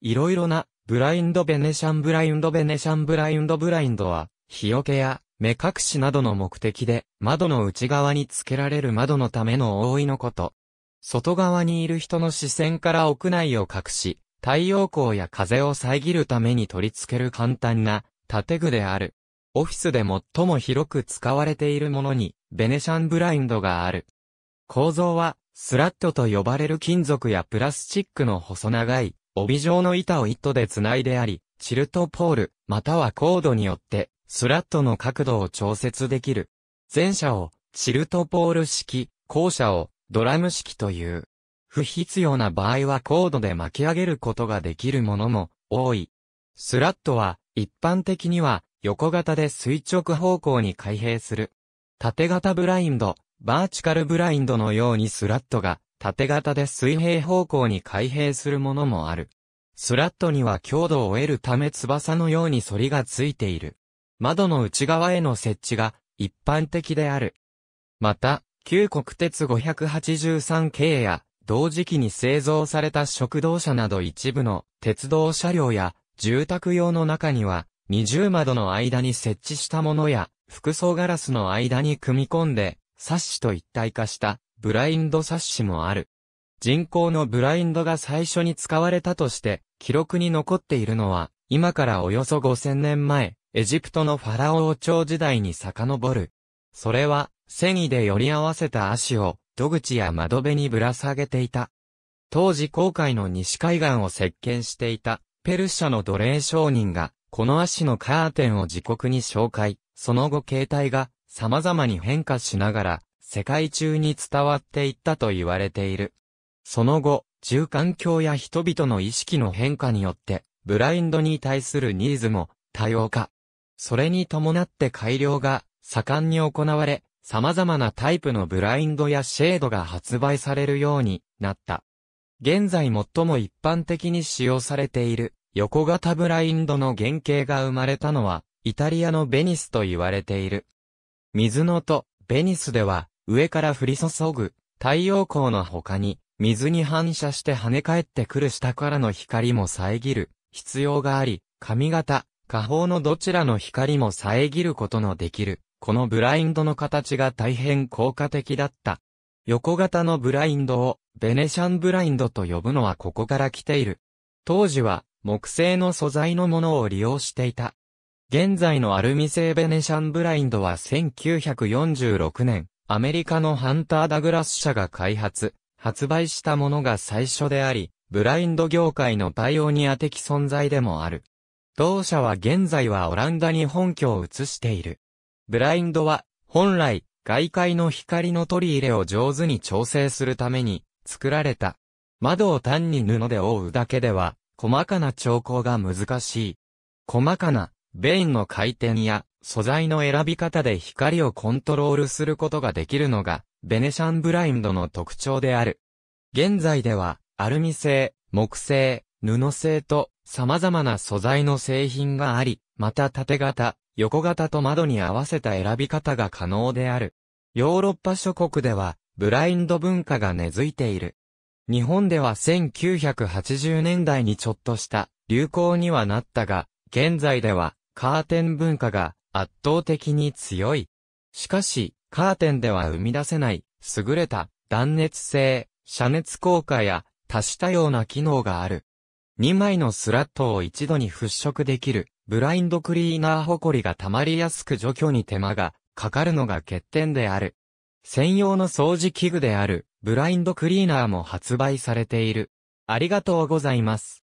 いろいろな、ブラインドベネシャンブラインドベネシャンブラインドブラインドは、日よけや目隠しなどの目的で、窓の内側につけられる窓のための覆いのこと。外側にいる人の視線から屋内を隠し、太陽光や風を遮るために取り付ける簡単な建具である。オフィスで最も広く使われているものに、ベネシャンブラインドがある。構造は、スラットと呼ばれる金属やプラスチックの細長い帯状の板を糸でつないであり、チルトポール、またはコードによって、スラットの角度を調節できる。前者を、チルトポール式、後者を、ドラム式という。不必要な場合はコードで巻き上げることができるものも、多い。スラットは、一般的には、横型で垂直方向に開閉する。縦型ブラインド、バーチカルブラインドのようにスラットが縦型で水平方向に開閉するものもある。スラットには強度を得るため翼のように反りがついている。窓の内側への設置が一般的である。また、旧国鉄583系や、同時期に製造された食堂車など一部の鉄道車両や住宅用の中には、二重窓の間に設置したものや、複層ガラスの間に組み込んで、サッシと一体化したブラインド冊子もある。人工のブラインドが最初に使われたとして、記録に残っているのは、今からおよそ5000年前、エジプトのファラオ王朝時代に遡る。それは、繊維で寄り合わせた足を、戸口や窓辺にぶら下げていた。当時航海の西海岸を席巻していた、ペルシャの奴隷商人が、この足のカーテンを自国に紹介、その後形態が様々に変化しながら、世界中に伝わっていったと言われている。その後、住環境や人々の意識の変化によって、ブラインドに対するニーズも多様化。それに伴って改良が盛んに行われ、様々なタイプのブラインドやシェードが発売されるようになった。現在最も一般的に使用されている横型ブラインドの原型が生まれたのはイタリアのベニスと言われている。水のとベニスでは上から降り注ぐ太陽光の他に、水に反射して跳ね返ってくる下からの光も遮る必要があり、髪型、下方のどちらの光も遮ることのできる、このブラインドの形が大変効果的だった。横型のブラインドをベネシャンブラインドと呼ぶのはここから来ている。当時は木製の素材のものを利用していた。現在のアルミ製ベネシャンブラインドは1946年、アメリカのハンター・ダグラス社が開発、発売したものが最初であり、ブラインド業界のパイオニア的存在でもある。同社は現在はオランダに本拠を移している。ブラインドは、本来、外界の光の取り入れを上手に調整するために、作られた。窓を単に布で覆うだけでは、細かな調光が難しい。細かな、ベインの回転や、素材の選び方で光をコントロールすることができるのが、ベネシャンブラインドの特徴である。現在では、アルミ製、木製、布製と、様々な素材の製品があり、また縦型、横型と窓に合わせた選び方が可能である。ヨーロッパ諸国では、ブラインド文化が根付いている。日本では1980年代にちょっとした流行にはなったが、現在ではカーテン文化が圧倒的に強い。しかし、カーテンでは生み出せない、優れた断熱性、遮熱効果や多種多様な機能がある。2枚のスラットを一度に払拭できる、ブラインドクリーナーホコリが溜まりやすく除去に手間がかかるのが欠点である。専用の掃除器具である、ブラインドクリーナーも発売されている。ありがとうございます。